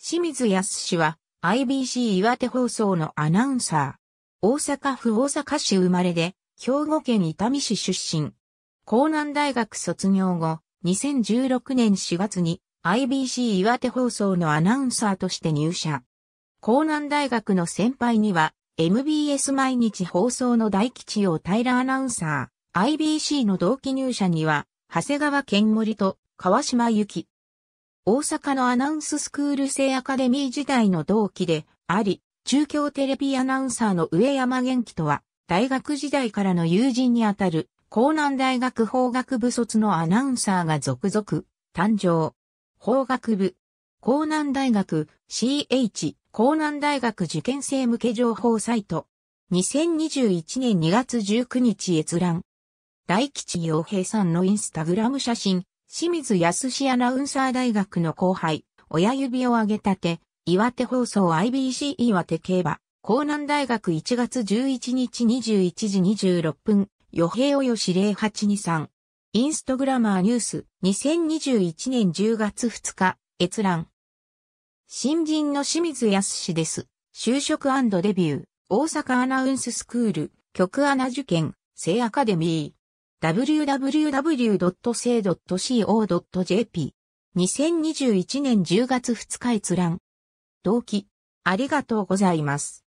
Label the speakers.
Speaker 1: 清水康氏は IBC 岩手放送のアナウンサー。大阪府大阪市生まれで、兵庫県伊丹市出身。江南大学卒業後、2016年4月に IBC 岩手放送のアナウンサーとして入社。江南大学の先輩には、MBS 毎日放送の大吉を平アナウンサー、IBC の同期入社には、長谷川健森と川島幸。大阪のアナウンススクール生アカデミー時代の同期であり、中京テレビアナウンサーの上山元気とは、大学時代からの友人にあたる、江南大学法学部卒のアナウンサーが続々、誕生。法学部、江南大学 CH 江南大学受験生向け情報サイト。2021年2月19日閲覧。大吉洋平さんのインスタグラム写真、清水康史アナウンサー大学の後輩、親指を上げたて、岩手放送 IBC 岩手競馬、江南大学1月11日21時26分、予平およし0823。インストグラマーニュース、2021年10月2日、閲覧。新人の清水康史です。就職デビュー、大阪アナウンススクール、曲アナ受験、聖アカデミー。www.c.co.jp。2021年10月2日閲覧。同期、ありがとうございます。